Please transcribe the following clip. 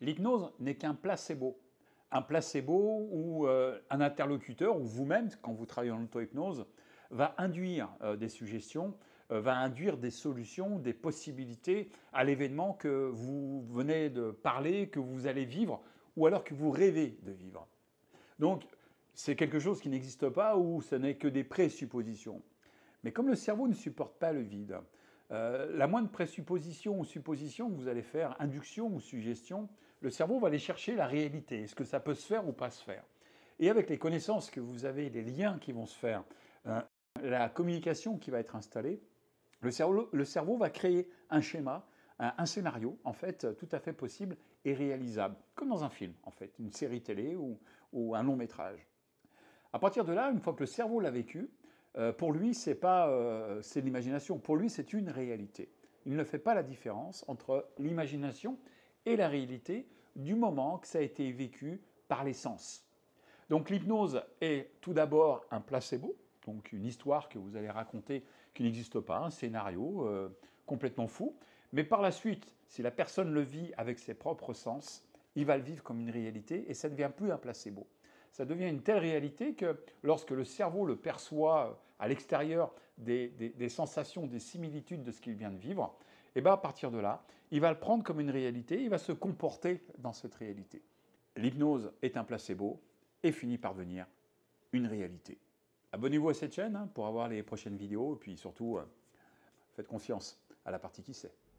L'hypnose n'est qu'un placebo. Un placebo ou euh, un interlocuteur ou vous-même, quand vous travaillez en auto-hypnose, va induire euh, des suggestions, euh, va induire des solutions, des possibilités à l'événement que vous venez de parler, que vous allez vivre, ou alors que vous rêvez de vivre. Donc, c'est quelque chose qui n'existe pas ou ce n'est que des présuppositions. Mais comme le cerveau ne supporte pas le vide, euh, la moindre présupposition ou supposition que vous allez faire, induction ou suggestion, le cerveau va aller chercher la réalité. Est-ce que ça peut se faire ou pas se faire Et avec les connaissances que vous avez, les liens qui vont se faire, euh, la communication qui va être installée, le cerveau, va créer un schéma, un, scénario, en fait, tout à fait possible et réalisable, comme dans un film, en fait, une série télé ou, ou un long métrage. À partir de là, une fois que le cerveau l'a vécu, euh, pour lui, euh, c'est l'imagination. Pour lui, c'est une réalité. Il ne fait pas la différence entre l'imagination et la réalité du moment que ça a été vécu par les sens. Donc l'hypnose est tout d'abord un placebo, donc une histoire que vous allez raconter qui n'existe pas, un scénario euh, complètement fou. Mais par la suite, si la personne le vit avec ses propres sens, il va le vivre comme une réalité et ça ne devient plus un placebo ça devient une telle réalité que lorsque le cerveau le perçoit euh, à l'extérieur des, sensations, des similitudes de ce qu'il vient de vivre, et eh bien à partir de là, il va le prendre comme une réalité, il va se comporter dans cette réalité. L'hypnose est un placebo et finit par devenir une réalité. Abonnez-vous à cette chaîne hein, pour avoir les prochaines vidéos et puis surtout, euh, faites confiance à la partie qui sait.